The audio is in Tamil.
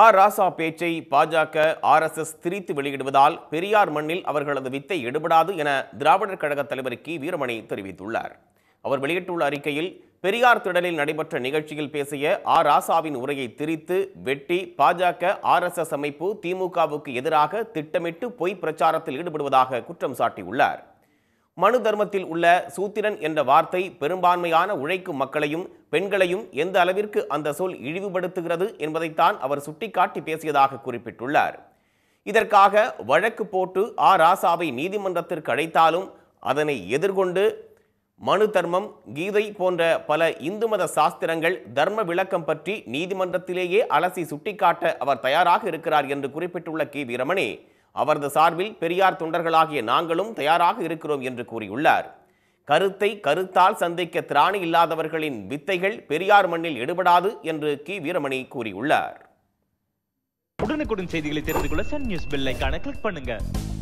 ஆ ராசா பேச்சை பாஜக ஆர்எஸ்எஸ் திரித்து வெளியிடுவதால் பெரியார் மண்ணில் அவர்களது வித்தை எடுபடாது என திராவிடர் கழக தலைவர் கி வீரமணி தெரிவித்துள்ளார் அவர் வெளியிட்டுள்ள அறிக்கையில் பெரியார் திடலில் நடைபெற்ற நிகழ்ச்சியில் பேசிய ஆ ராசாவின் உரையை திரித்து வெட்டி பாஜக ஆர்எஸ்எஸ் அமைப்பு திமுகவுக்கு எதிராக திட்டமிட்டு பொய் பிரச்சாரத்தில் ஈடுபடுவதாக குற்றம் சாட்டியுள்ளார் மனு தர்மத்தில் உள்ள சூத்திரன் என்ற வார்த்தை பெரும்பான்மையான உழைக்கும் மக்களையும் பெண்களையும் எந்த அளவிற்கு அந்த சொல் இழிவுபடுத்துகிறது என்பதைத்தான் அவர் சுட்டிக்காட்டி பேசியதாக குறிப்பிட்டுள்ளார் இதற்காக வழக்கு போட்டு ஆ ராசாவை நீதிமன்றத்திற்கு அழைத்தாலும் அதனை எதிர்கொண்டு மனு தர்மம் கீதை போன்ற பல இந்து மத சாஸ்திரங்கள் தர்ம விளக்கம் பற்றி நீதிமன்றத்திலேயே அலசி சுட்டிக்காட்ட அவர் தயாராக இருக்கிறார் என்று குறிப்பிட்டுள்ள கி வீரமணி அவரது சார்பில் பெரியார் தொண்டர்களாகிய நாங்களும் தயாராக இருக்கிறோம் என்று கூறியுள்ளார் கருத்தை கருத்தால் சந்திக்க திராணி இல்லாதவர்களின் வித்தைகள் பெரியார் மண்ணில் எடுபடாது என்று கி வீரமணி கூறியுள்ளார் உடனுக்குடன் செய்திகளை தெரிந்து கொள்ள சன் நியூஸ் பெல் கிளிக் பண்ணுங்க